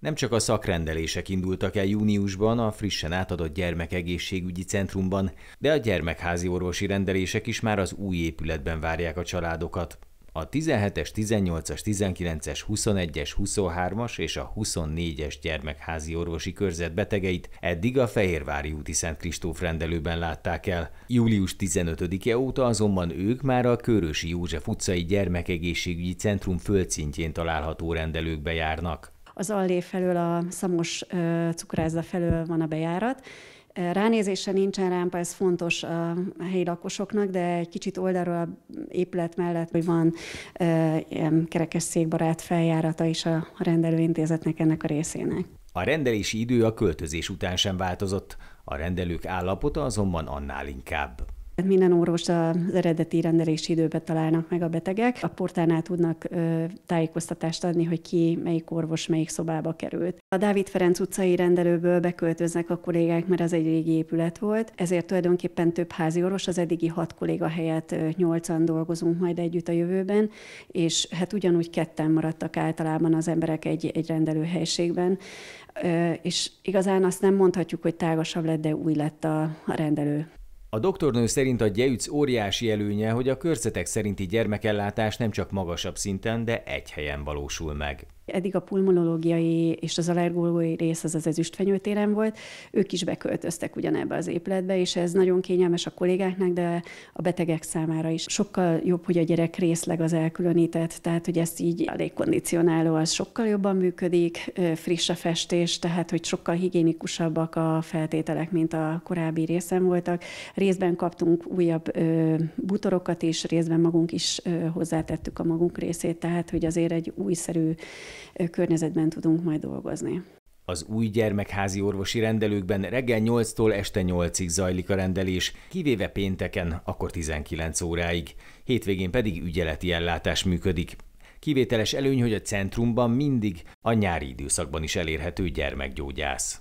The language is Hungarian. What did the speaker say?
Nem csak a szakrendelések indultak el júniusban a frissen átadott gyermekegészségügyi centrumban, de a gyermekházi orvosi rendelések is már az új épületben várják a családokat. A 17-es, 18-as, 19-es, 21-es, 23-as és a 24-es gyermekházi orvosi körzet betegeit eddig a Fehérvári úti Szent Kristóf rendelőben látták el. Július 15-e óta azonban ők már a Körösi József utcai gyermekegészségügyi centrum földszintjén található rendelőkbe járnak az allé felől, a szamos cukrázda felől van a bejárat. Ránézése nincsen rámpa, ez fontos a helyi lakosoknak, de egy kicsit oldalról a épület mellett, hogy van ilyen kerekes székbarát feljárata is a rendelőintézetnek ennek a részének. A rendelési idő a költözés után sem változott, a rendelők állapota azonban annál inkább. Hát minden orvos az eredeti rendelési időbe találnak meg a betegek. A portálnál tudnak ö, tájékoztatást adni, hogy ki, melyik orvos melyik szobába került. A Dávid Ferenc utcai rendelőből beköltöznek a kollégák, mert az egy régi épület volt, ezért tulajdonképpen több házi orvos, az eddigi hat kolléga helyett nyolcan dolgozunk majd együtt a jövőben, és hát ugyanúgy ketten maradtak általában az emberek egy, egy rendelőhelyiségben, ö, és igazán azt nem mondhatjuk, hogy tágasabb lett, de új lett a, a rendelő a doktornő szerint a gyejüc óriási előnye, hogy a körzetek szerinti gyermekellátás nem csak magasabb szinten, de egy helyen valósul meg. Eddig a pulmonológiai és az allergológiai rész az az ezüstfenyőtéren volt, ők is beköltöztek ugyanebbe az épületbe, és ez nagyon kényelmes a kollégáknak, de a betegek számára is. Sokkal jobb, hogy a gyerek részleg az elkülönített, tehát hogy ezt így a légkondicionáló az sokkal jobban működik, friss a festés, tehát hogy sokkal higiénikusabbak a feltételek, mint a korábbi részen voltak Részben kaptunk újabb ö, butorokat, és részben magunk is ö, hozzátettük a magunk részét, tehát hogy azért egy újszerű ö, környezetben tudunk majd dolgozni. Az új gyermekházi orvosi rendelőkben reggel 8-tól este 8-ig zajlik a rendelés, kivéve pénteken, akkor 19 óráig. Hétvégén pedig ügyeleti ellátás működik. Kivételes előny, hogy a centrumban mindig, a nyári időszakban is elérhető gyermekgyógyász.